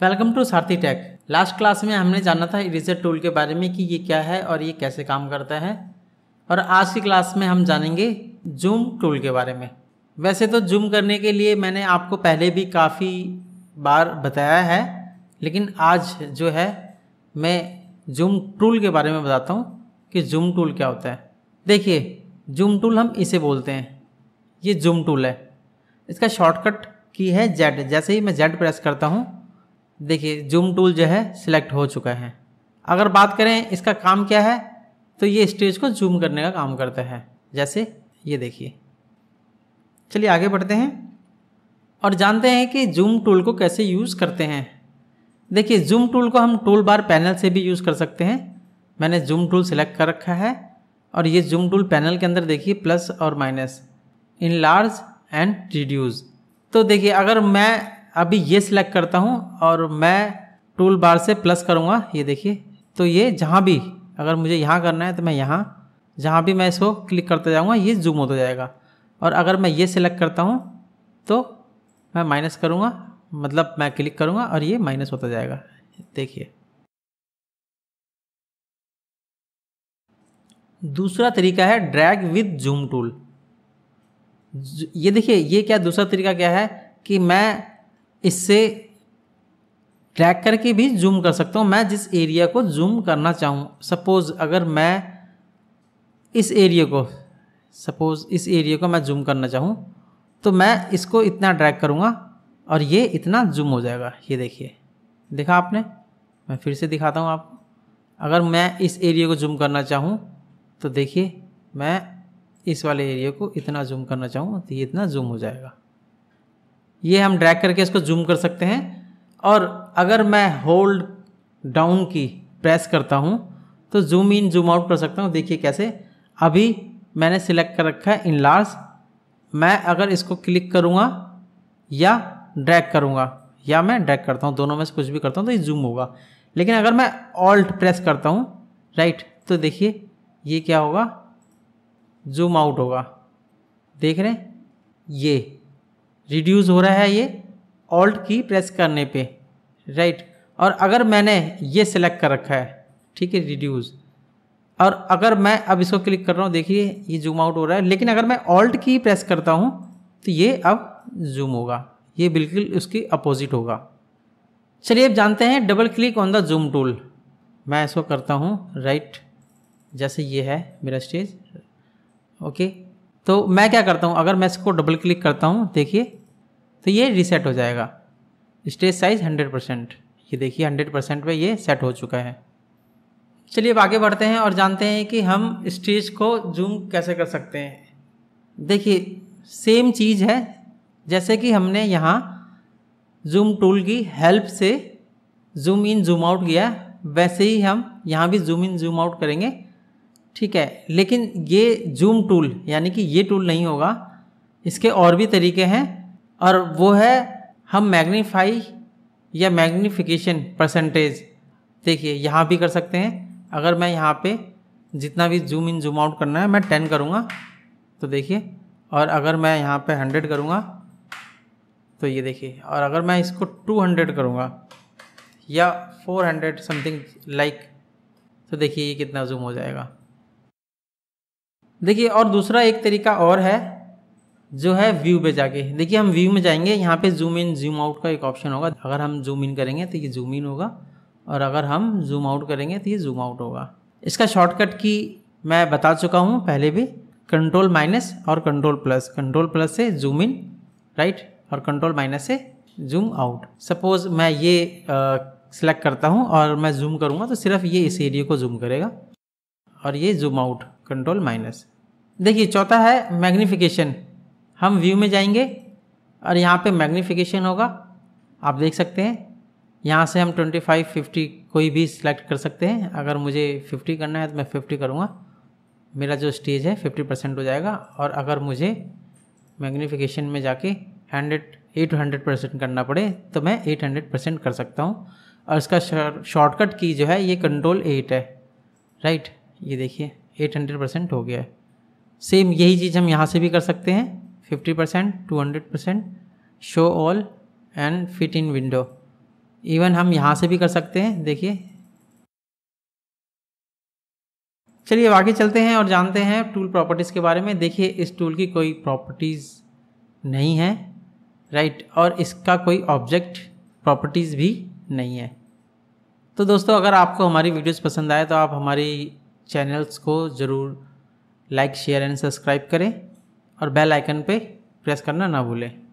welcome to Sarathi tech last class में हमने जाना था इरेजर टूल के बारे में कि ये क्या है और ये कैसे काम करता है और आज की क्लास में हम जानेंगे जूम टूल के बारे में वैसे तो जूम करने के लिए मैंने आपको पहले भी काफ़ी बार बताया है लेकिन आज जो है मैं जूम टूल के बारे में बताता हूँ कि जूम टूल क्या होता है देखिए जूम टूल हम इसे बोलते हैं ये जूम टूल है इसका शॉर्टकट की है जेड जैसे ही मैं जेड प्रेस करता हूँ देखिए जूम टूल जो है सिलेक्ट हो चुका है अगर बात करें इसका काम क्या है तो ये स्टेज को जूम करने का काम करता है जैसे ये देखिए चलिए आगे बढ़ते हैं और जानते हैं कि जूम टूल को कैसे यूज़ करते हैं देखिए जूम टूल को हम टूल बार पैनल से भी यूज़ कर सकते हैं मैंने जूम टूल सिलेक्ट कर रखा है और ये जूम टूल पैनल के अंदर देखिए प्लस और minus in large and reduce तो देखिए अगर मैं अभी ये सिलेक्ट करता हूँ और मैं टूल बार से प्लस करूँगा ये देखिए तो ये जहाँ भी अगर मुझे यहाँ करना है तो मैं यहाँ जहाँ भी मैं इसको क्लिक करता जाऊँगा ये जूम होता जाएगा और अगर मैं ये सिलेक्ट करता हूँ तो मैं माइनस करूँगा मतलब मैं क्लिक करूँगा और ये माइनस होता जाएगा देखिए दूसरा तरीका है ड्रैग विद जूम टूल ये देखिए ये क्या दूसरा तरीका क्या है कि मैं इससे ड्रैग करके भी जूम कर सकता हूँ मैं जिस एरिया को जूम करना चाहूँ सपोज़ अगर मैं इस एरिया को सपोज़ इस एरिया को मैं जूम करना चाहूँ तो मैं इसको इतना ड्रैग करूँगा और ये इतना जूम हो जाएगा ये देखिए देखा आपने मैं फिर से दिखाता हूँ आपको अगर मैं इस एरिया को जूम करना चाहूँ तो देखिए मैं इस वाले एरिया को इतना जूम करना चाहूँ तो ये इतना जूम हो जाएगा ये हम ड्रैग करके इसको जूम कर सकते हैं और अगर मैं होल्ड डाउन की प्रेस करता हूँ तो जूम इन जूम आउट कर सकता हूँ देखिए कैसे अभी मैंने सिलेक्ट कर रखा है इन लार्ज मैं अगर इसको क्लिक करूँगा या ड्रैग करूँगा या मैं ड्रैग करता हूँ दोनों में से कुछ भी करता हूँ तो ये जूम होगा लेकिन अगर मैं ऑल्ट प्रेस करता हूँ राइट तो देखिए ये क्या होगा जूम आउट होगा देख रहे हैं ये रिड्यूस हो रहा है ये ऑल्ट की प्रेस करने पे राइट और अगर मैंने ये सेलेक्ट कर रखा है ठीक है रिड्यूस और अगर मैं अब इसको क्लिक कर रहा हूँ देखिए ये जूम आउट हो रहा है लेकिन अगर मैं ऑल्ट की प्रेस करता हूँ तो ये अब जूम होगा ये बिल्कुल उसकी अपोजिट होगा चलिए अब जानते हैं double click on the zoom tool मैं इसको करता हूँ राइट जैसे ये है मेरा स्टेज ओके तो मैं क्या करता हूँ अगर मैं इसको डबल क्लिक करता हूँ देखिए तो ये रीसेट हो जाएगा स्टेज साइज़ हंड्रेड परसेंट ये देखिए हंड्रेड परसेंट पर ये सेट हो चुका है चलिए अब आगे बढ़ते हैं और जानते हैं कि हम स्टेज को जूम कैसे कर सकते हैं देखिए सेम चीज़ है जैसे कि हमने यहाँ जूम टूल की हेल्प से जूम इन जूम आउट किया वैसे ही हम यहाँ भी जूम इन जूम आउट करेंगे ठीक है लेकिन ये जूम टूल यानी कि ये टूल नहीं होगा इसके और भी तरीके हैं और वो है हम मैग्नीफाई या मैग्नीफिकेशन परसेंटेज देखिए यहाँ भी कर सकते हैं अगर मैं यहाँ पे जितना भी जूम इन जूम आउट करना है मैं टेन करूँगा तो देखिए और अगर मैं यहाँ पे हंड्रेड करूँगा तो ये देखिए और अगर मैं इसको टू हंड्रेड करूँगा या फोर हंड्रेड समथिंग लाइक तो देखिए ये कितना जूम हो जाएगा देखिए और दूसरा एक तरीका और है जो है व्यू पे जाके देखिए हम व्यू में जाएंगे यहाँ पे जूम इन जूम आउट का एक ऑप्शन होगा अगर हम जूम इन करेंगे तो ये जूम इन होगा और अगर हम जूम आउट करेंगे तो ये जूम आउट होगा इसका शॉर्टकट की मैं बता चुका हूँ पहले भी कंट्रोल माइनस और कंट्रोल प्लस कंट्रोल प्लस से जूम इन राइट और कंट्रोल माइनस से जूम आउट सपोज मैं ये सिलेक्ट करता हूँ और मैं जूम करूँगा तो सिर्फ ये इस एरिए को जूम करेगा और ये जूम आउट कंट्रोल माइनस देखिए चौथा है मैग्नीफिकेशन हम व्यू में जाएंगे और यहाँ पे मैग्नीफिकेशन होगा आप देख सकते हैं यहाँ से हम 25, 50 कोई भी सिलेक्ट कर सकते हैं अगर मुझे 50 करना है तो मैं 50 करूँगा मेरा जो स्टेज है 50 परसेंट हो जाएगा और अगर मुझे मैग्नीफिकेशन में जाके 100 800 परसेंट करना पड़े तो मैं 800 परसेंट कर सकता हूँ और इसका शॉर्टकट की जो है ये कंट्रोल एट है राइट ये देखिए हंड्रेड परसेंट हो गया है सेम यही चीज़ हम यहाँ से भी कर सकते हैं fifty percent to hundred percent show all and fit in window even हम यहाँ से भी कर सकते हैं देखिए चलिए आगे चलते हैं और जानते हैं टूल प्रॉपर्टीज़ के बारे में देखिए इस टूल की कोई प्रॉपर्टीज़ नहीं है राइट और इसका कोई ऑब्जेक्ट प्रॉपर्टीज़ भी नहीं है तो दोस्तों अगर आपको हमारी वीडियोस पसंद आए तो आप हमारी चैनल्स को ज़रूर लाइक शेयर एंड सब्सक्राइब करें और बेल आइकन पे प्रेस करना ना भूलें